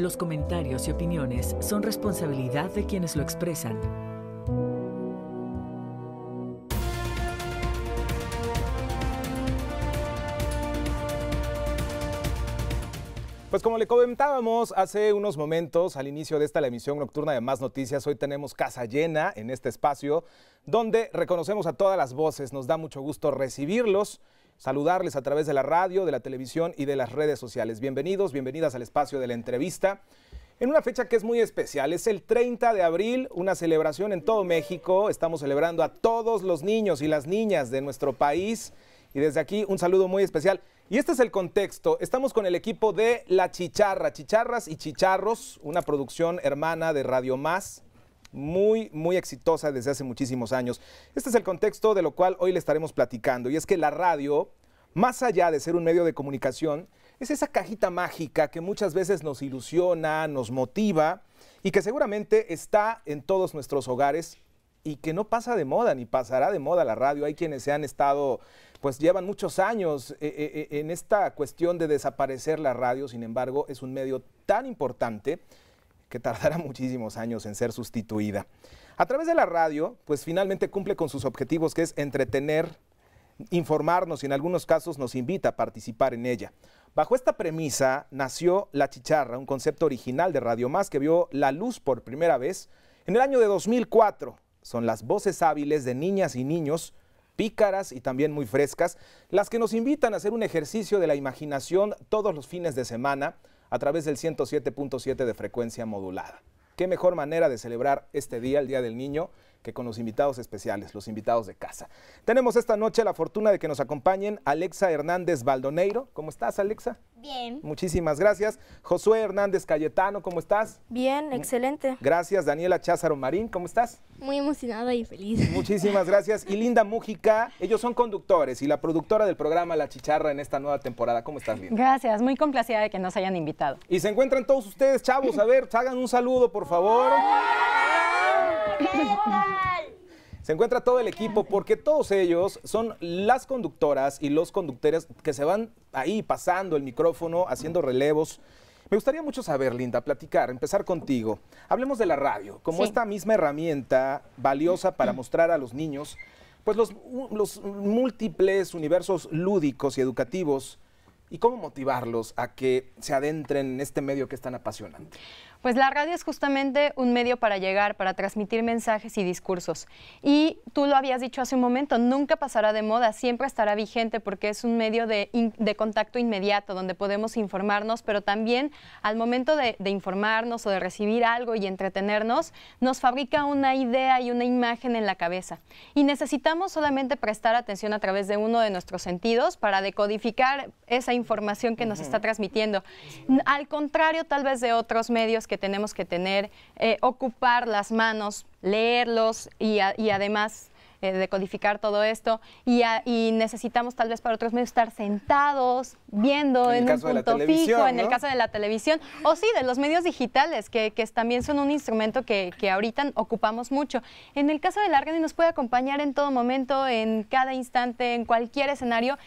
Los comentarios y opiniones son responsabilidad de quienes lo expresan. Pues como le comentábamos hace unos momentos al inicio de esta emisión nocturna de Más Noticias, hoy tenemos casa llena en este espacio donde reconocemos a todas las voces. Nos da mucho gusto recibirlos saludarles a través de la radio, de la televisión y de las redes sociales. Bienvenidos, bienvenidas al espacio de la entrevista. En una fecha que es muy especial, es el 30 de abril, una celebración en todo México. Estamos celebrando a todos los niños y las niñas de nuestro país. Y desde aquí un saludo muy especial. Y este es el contexto. Estamos con el equipo de La Chicharra, Chicharras y Chicharros, una producción hermana de Radio Más, muy, muy exitosa desde hace muchísimos años. Este es el contexto de lo cual hoy le estaremos platicando, y es que la radio más allá de ser un medio de comunicación, es esa cajita mágica que muchas veces nos ilusiona, nos motiva y que seguramente está en todos nuestros hogares y que no pasa de moda ni pasará de moda la radio. Hay quienes se han estado, pues llevan muchos años eh, eh, eh, en esta cuestión de desaparecer la radio, sin embargo, es un medio tan importante que tardará muchísimos años en ser sustituida. A través de la radio, pues finalmente cumple con sus objetivos, que es entretener, informarnos y en algunos casos nos invita a participar en ella. Bajo esta premisa nació La Chicharra, un concepto original de Radio Más que vio la luz por primera vez en el año de 2004. Son las voces hábiles de niñas y niños, pícaras y también muy frescas, las que nos invitan a hacer un ejercicio de la imaginación todos los fines de semana a través del 107.7 de frecuencia modulada. Qué mejor manera de celebrar este día, el Día del Niño, que con los invitados especiales, los invitados de casa. Tenemos esta noche la fortuna de que nos acompañen Alexa Hernández Baldoneiro. ¿Cómo estás, Alexa? Bien. Muchísimas gracias. Josué Hernández Cayetano, ¿cómo estás? Bien, mm, excelente. Gracias. Daniela Cházaro Marín, ¿cómo estás? Muy emocionada y feliz. Muchísimas gracias. Y Linda Mújica, ellos son conductores y la productora del programa La Chicharra en esta nueva temporada. ¿Cómo estás, Linda? Gracias, muy complacida de que nos hayan invitado. Y se encuentran todos ustedes, chavos. A ver, hagan un saludo, por favor. Se encuentra todo el equipo porque todos ellos son las conductoras y los conductores que se van ahí pasando el micrófono, haciendo relevos. Me gustaría mucho saber, Linda, platicar, empezar contigo. Hablemos de la radio, como esta misma herramienta valiosa para mostrar a los niños pues los, los múltiples universos lúdicos y educativos y cómo motivarlos a que se adentren en este medio que es tan apasionante. Pues la radio es justamente un medio para llegar, para transmitir mensajes y discursos. Y tú lo habías dicho hace un momento, nunca pasará de moda, siempre estará vigente porque es un medio de, contacto inmediato donde podemos informarnos, pero también al momento de, de informarnos o de recibir algo y entretenernos, nos fabrica una idea y una imagen en la cabeza. Y necesitamos solamente prestar atención a través de uno de nuestros sentidos para decodificar esa información que nos está transmitiendo. Al contrario tal vez de otros medios que tenemos que tener, eh, ocupar las manos, leerlos y, además eh, decodificar todo esto y, necesitamos tal vez para otros medios estar sentados, viendo en, un punto fijo, en el caso de la televisión, o sí, de los medios digitales, que, también son un instrumento que, ahorita ocupamos mucho. En el caso de la ARGANI nos puede acompañar en todo momento, en cada instante, en cualquier escenario,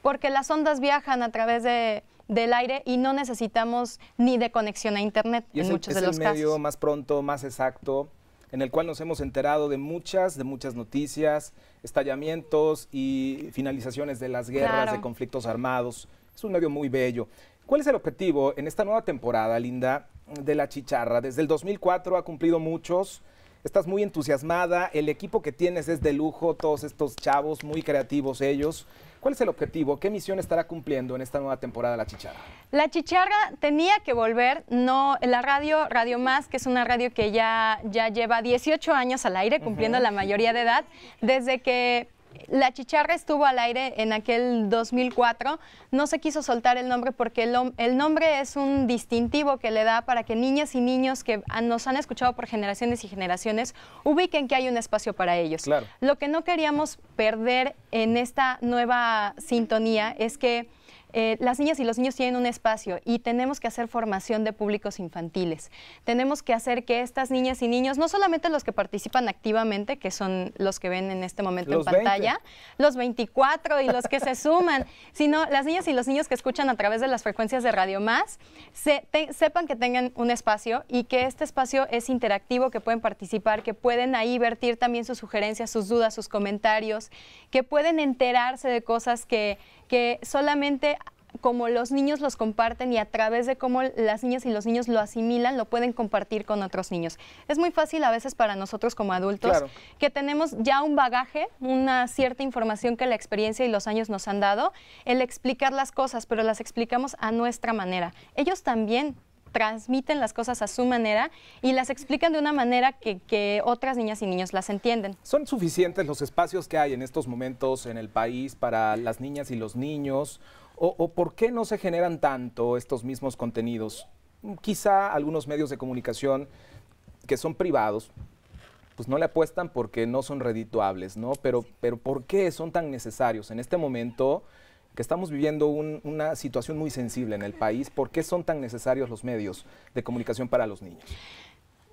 porque las ondas viajan a través de del aire y no necesitamos ni de conexión a Internet en muchos de los casos. Es el medio más pronto, más exacto, en el cual nos hemos enterado de muchas, de muchas noticias, estallamientos y finalizaciones de las guerras, de conflictos armados. Es un medio muy bello. ¿Cuál es el objetivo en esta nueva temporada, Linda, de La Chicharra? Desde el 2004 ha cumplido muchos. Estás muy entusiasmada, el equipo que tienes es de lujo, todos estos chavos, muy creativos ellos. ¿Cuál es el objetivo? ¿Qué misión estará cumpliendo en esta nueva temporada La Chicharra? La Chicharra tenía que volver, no, la radio, Radio Más, que es una radio que ya, ya lleva 18 años al aire, cumpliendo la mayoría de edad, desde que la Chicharra estuvo al aire en aquel 2004. No se quiso soltar el nombre porque el, nombre es un distintivo que le da para que niñas y niños que nos han escuchado por generaciones y generaciones ubiquen que hay un espacio para ellos. Lo que no queríamos perder en esta nueva sintonía es que eh, las niñas y los niños tienen un espacio y tenemos que hacer formación de públicos infantiles. Tenemos que hacer que estas niñas y niños, no solamente los que participan activamente, que son los que ven en este momento en pantalla, los 24 y los que se suman, sino las niñas y los niños que escuchan a través de las frecuencias de Radio Más, sepan que tengan un espacio y que este espacio es interactivo, que pueden participar, que pueden ahí vertir también sus sugerencias, sus dudas, sus comentarios, que pueden enterarse de cosas que, que solamente como los niños los comparten y a través de cómo las niñas y los niños lo asimilan, lo pueden compartir con otros niños. Es muy fácil a veces para nosotros como adultos que tenemos ya un bagaje, una cierta información que la experiencia y los años nos han dado, el explicar las cosas, pero las explicamos a nuestra manera. Ellos también transmiten las cosas a su manera y las explican de una manera que, que, otras niñas y niños las entienden. ¿Son suficientes los espacios que hay en estos momentos en el país para las niñas y los niños? ¿O, por qué no se generan tanto estos mismos contenidos? Quizá algunos medios de comunicación que son privados, pues no le apuestan porque no son redituables, ¿no? Pero, pero ¿por qué son tan necesarios en este momento? que estamos viviendo una situación muy sensible en el país. ¿Por qué son tan necesarios los medios de comunicación para los niños?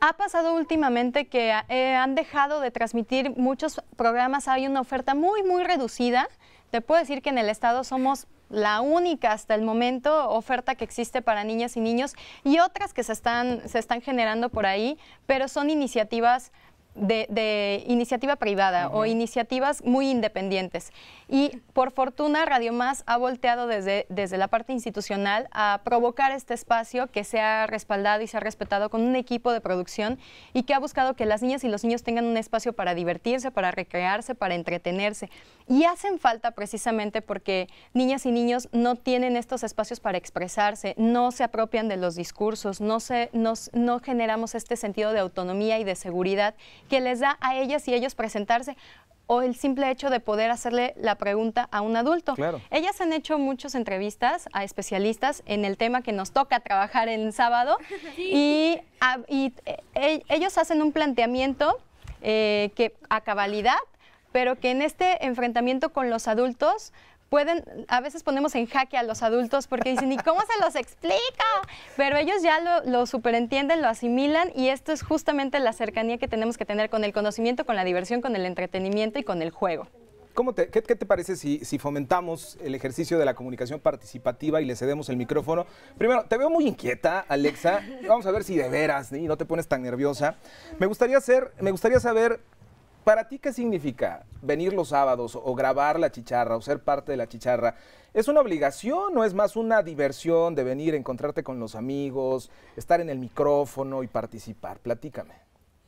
Ha pasado últimamente que eh, han dejado de transmitir muchos programas, hay una oferta muy, muy reducida. Te puedo decir que en el estado somos la única hasta el momento oferta que existe para niñas y niños y otras que se están, se están generando por ahí, pero son iniciativas de, iniciativa privada o iniciativas muy independientes. Y por fortuna Radio Más ha volteado desde, desde la parte institucional a provocar este espacio que se ha respaldado y se ha respetado con un equipo de producción y que ha buscado que las niñas y los niños tengan un espacio para divertirse, para recrearse, para entretenerse. Y hacen falta precisamente porque niñas y niños no tienen estos espacios para expresarse, no se apropian de los discursos, no, se, nos, no generamos este sentido de autonomía y de seguridad que les da a ellas y ellos presentarse o el simple hecho de poder hacerle la pregunta a un adulto. Ellas han hecho muchas entrevistas a especialistas en el tema que nos toca trabajar el sábado y, eh, e, ellos hacen un planteamiento eh, que a cabalidad, pero que en este enfrentamiento con los adultos pueden, a veces ponemos en jaque a los adultos porque dicen, ¿y cómo se los explico? Pero ellos ya lo, superentienden, lo asimilan y esto es justamente la cercanía que tenemos que tener con el conocimiento, con la diversión, con el entretenimiento y con el juego. qué, te parece si, fomentamos el ejercicio de la comunicación participativa y le cedemos el micrófono? Primero, te veo muy inquieta, Alexa. Vamos a ver si de veras no te pones tan nerviosa. Me gustaría, hacer, me gustaría saber ¿Para ti qué significa venir los sábados o grabar la chicharra o ser parte de la chicharra? ¿Es una obligación o es más una diversión de venir, encontrarte con los amigos, estar en el micrófono y participar? Platícame.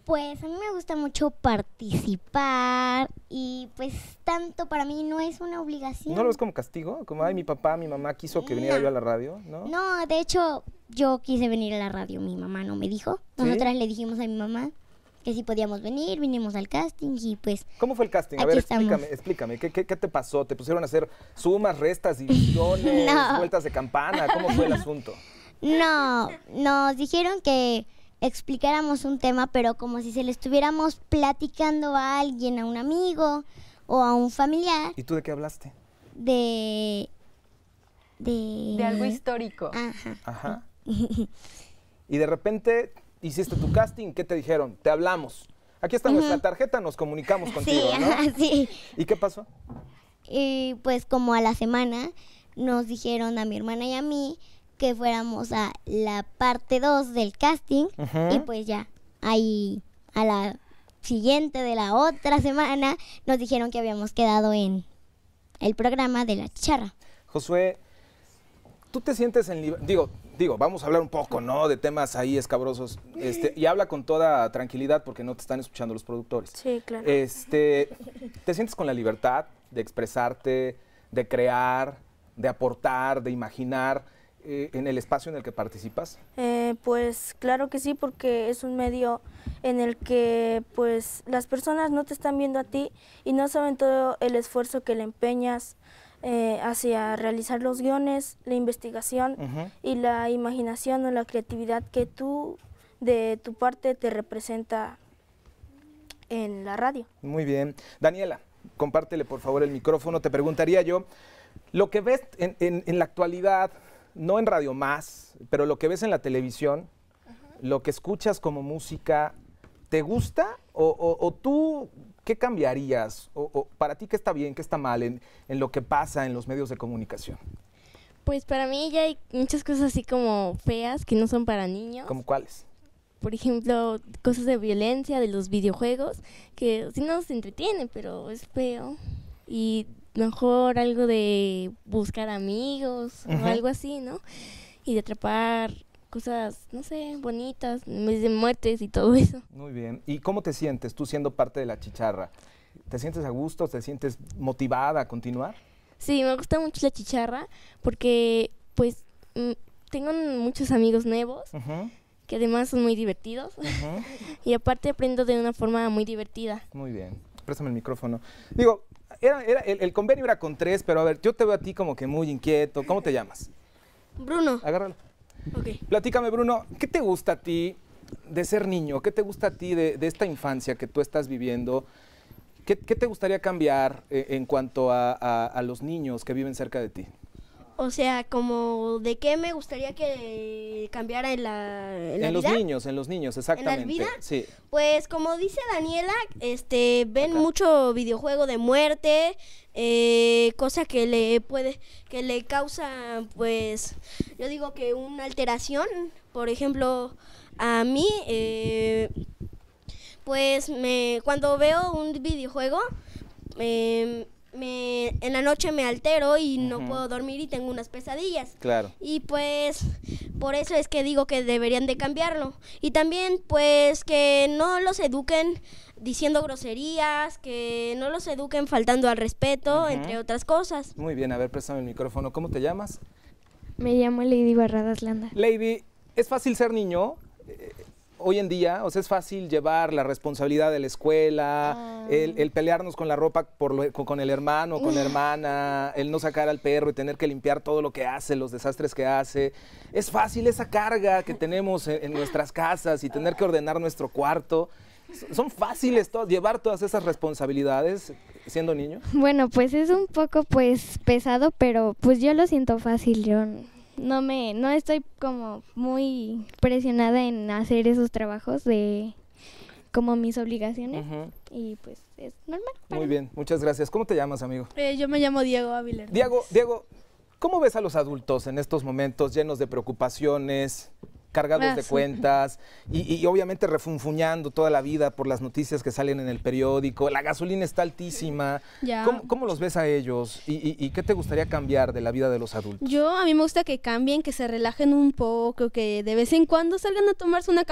Pues a mí me gusta mucho participar y pues tanto para mí no es una obligación. ¿No lo ves como castigo? Como, ay, mi papá, mi mamá quiso que viniera yo a la radio, ¿no? No, de hecho yo quise venir a la radio, mi mamá no me dijo. Nosotras le dijimos a mi mamá que sí podíamos venir, vinimos al casting y pues... ¿Cómo fue el casting? A ver, explícame, explícame, ¿qué, te pasó? ¿Te pusieron a hacer sumas, restas, divisiones, vueltas de campana? ¿Cómo fue el asunto? No, nos dijeron que explicáramos un tema, pero como si se le estuviéramos platicando a alguien, a un amigo o a un familiar. ¿Y tú de qué hablaste? De... De, de algo histórico. Ajá. y de repente hiciste tu casting, ¿qué te dijeron? Te hablamos. Aquí está nuestra tarjeta, nos comunicamos contigo, sí, Sí. ¿Y qué pasó? Y pues como a la semana nos dijeron a mi hermana y a mí que fuéramos a la parte 2 del casting y pues ya ahí a la siguiente de la otra semana nos dijeron que habíamos quedado en el programa de la charra. Josué, tú te sientes en digo, digo, vamos a hablar un poco, ¿no? De temas ahí escabrosos. Este, y habla con toda tranquilidad porque no te están escuchando los productores. Sí, claro. Este, ¿Te sientes con la libertad de expresarte, de crear, de aportar, de imaginar eh, en el espacio en el que participas? Eh, pues claro que sí, porque es un medio en el que pues las personas no te están viendo a ti y no saben todo el esfuerzo que le empeñas eh, hacia realizar los guiones, la investigación y la imaginación o la creatividad que tú de tu parte te representa en la radio. Muy bien. Daniela, compártele por favor el micrófono. Te preguntaría yo, lo que ves en, la actualidad, no en Radio Más, pero lo que ves en la televisión, lo que escuchas como música, ¿te gusta? o tú ¿qué cambiarías? O, para ti, ¿qué está bien, qué está mal en, lo que pasa en los medios de comunicación? Pues para mí ya hay muchas cosas así como feas que no son para niños. ¿Como cuáles? Por ejemplo, cosas de violencia, de los videojuegos, que sí nos entretienen, pero es feo. Y mejor algo de buscar amigos o algo así, ¿no? Y de atrapar cosas, no sé, bonitas, de muertes y todo eso. Muy bien. ¿Y cómo te sientes tú siendo parte de la chicharra? ¿Te sientes a gusto? ¿Te sientes motivada a continuar? Sí, me gusta mucho la chicharra porque pues mm, tengo muchos amigos nuevos que además son muy divertidos y aparte aprendo de una forma muy divertida. Muy bien. Préstame el micrófono. Digo, era, era, el, convenio era con tres, pero a ver, yo te veo a ti como que muy inquieto. ¿Cómo te llamas? Bruno. Agárralo. Platícame, Bruno, ¿qué te gusta a ti de ser niño? ¿Qué te gusta a ti de, esta infancia que tú estás viviendo? ¿Qué, te gustaría cambiar eh, en cuanto a los niños que viven cerca de ti? O sea, como de qué me gustaría que cambiara en la en, los niños, en los niños, exactamente. ¿En la vida? Sí. Pues como dice Daniela, este ven mucho videojuego de muerte, eh, cosa que le puede que le causa pues yo digo que una alteración, por ejemplo, a mí eh, pues me cuando veo un videojuego eh, me, en la noche me altero y no puedo dormir y tengo unas pesadillas. Claro. Y pues por eso es que digo que deberían de cambiarlo. Y también pues que no los eduquen diciendo groserías, que no los eduquen faltando al respeto, entre otras cosas. Muy bien, a ver, préstame el micrófono. ¿Cómo te llamas? Me llamo Lady Barradas Landa. Lady, ¿es fácil ser niño? Eh, hoy en día, o sea, es fácil llevar la responsabilidad de la escuela, ah. el, pelearnos con la ropa por con, el hermano, con la hermana, el no sacar al perro y tener que limpiar todo lo que hace, los desastres que hace. Es fácil esa carga que tenemos en, nuestras casas y tener que ordenar nuestro cuarto. ¿Son fáciles llevar todas esas responsabilidades siendo niño? Bueno, pues es un poco pues pesado, pero pues yo lo siento fácil, yo no me no estoy como muy presionada en hacer esos trabajos de como mis obligaciones y pues es normal. Muy bien, muchas gracias. ¿Cómo te llamas, amigo? Eh, yo me llamo Diego Ávila. Diego, Diego, ¿cómo ves a los adultos en estos momentos llenos de preocupaciones, cargados ah, de cuentas y, obviamente refunfuñando toda la vida por las noticias que salen en el periódico. La gasolina está altísima. ¿Cómo, los ves a ellos ¿Y, qué te gustaría cambiar de la vida de los adultos? Yo a mí me gusta que cambien, que se relajen un poco, que de vez en cuando salgan a tomarse una,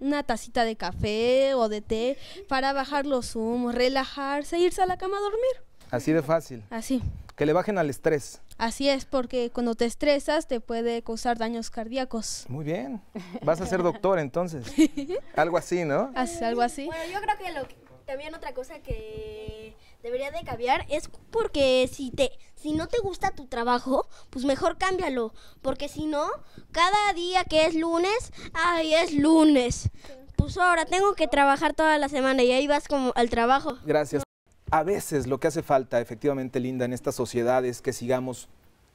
una tacita de café o de té para bajar los humos, relajarse, irse a la cama a dormir. Así de fácil. Así. Que le bajen al estrés. Así es, porque cuando te estresas te puede causar daños cardíacos. Muy bien. Vas a ser doctor entonces. algo así, ¿no? algo así. Bueno, yo creo que lo también otra cosa que debería de cambiar es porque si te si no te gusta tu trabajo, pues mejor cámbialo, porque si no, cada día que es lunes, ay, es lunes. Pues ahora tengo que trabajar toda la semana y ahí vas como al trabajo. Gracias a veces lo que hace falta, efectivamente, Linda, en esta sociedad es que sigamos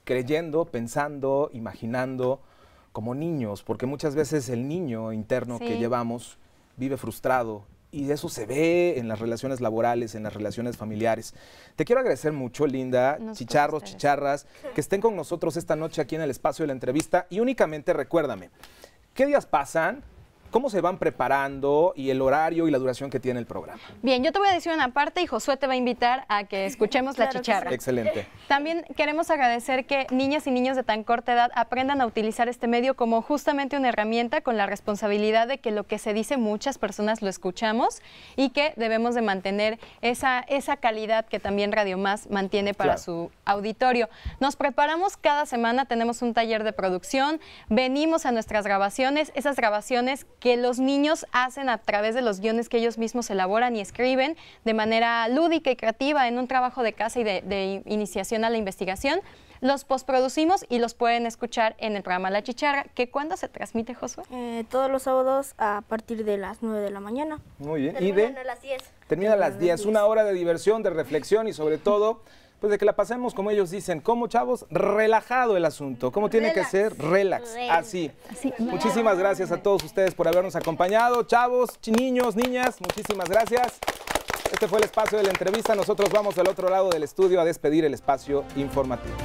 creyendo, pensando, imaginando como niños, porque muchas veces el niño interno que llevamos vive frustrado y eso se ve en las relaciones laborales, en las relaciones familiares. Te quiero agradecer mucho, Linda, pues, chicharros, chicharras, que estén con nosotros esta noche aquí en el espacio de la entrevista y únicamente recuérdame, ¿qué días pasan? ¿Cómo se van preparando y el horario y la duración que tiene el programa? Bien, yo te voy a decir una parte y Josué te va a invitar a que escuchemos la chicharra. Excelente. También queremos agradecer que niñas y niños de tan corta edad aprendan a utilizar este medio como justamente una herramienta con la responsabilidad de que lo que se dice muchas personas lo escuchamos y que debemos de mantener esa, esa calidad que también Radio Más mantiene para su auditorio. Nos preparamos cada semana, tenemos un taller de producción, venimos a nuestras grabaciones, esas grabaciones que los niños hacen a través de los guiones que ellos mismos elaboran y escriben de manera lúdica y creativa en un trabajo de casa y de, iniciación a la investigación. Los postproducimos y los pueden escuchar en el programa La Chicharra, que cuándo se transmite, Josué? Eh, todos los sábados a partir de las 9 de la mañana. Muy bien. Termina a las 10. Termina a las 10, una hora de diversión, de reflexión y sobre todo pues de que la pasemos, como ellos dicen, como chavos, relajado el asunto. ¿Cómo tiene que ser, relax. Así. Así. Muchísimas gracias a todos ustedes por habernos acompañado. Chavos, niños, niñas, muchísimas gracias. Este fue el espacio de la entrevista. Nosotros vamos al otro lado del estudio a despedir el espacio informativo.